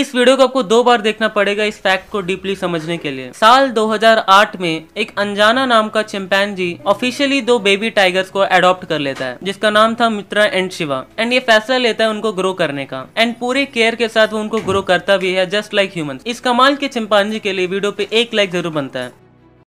इस वीडियो को आपको दो बार देखना पड़ेगा इस फैक्ट को डीपली समझने के लिए साल 2008 में एक अनजाना नाम का चिंपैनजी ऑफिशियली दो बेबी टाइगर्स को एडॉप्ट कर लेता है जिसका नाम था मित्रा एंड शिवा एंड ये फैसला लेता है उनको ग्रो करने का एंड पूरे केयर के साथ वो उनको ग्रो करता भी है जस्ट लाइक ह्यूमन इस कमाल के चिंपांजी के लिए वीडियो पे एक लाइक जरूर बनता है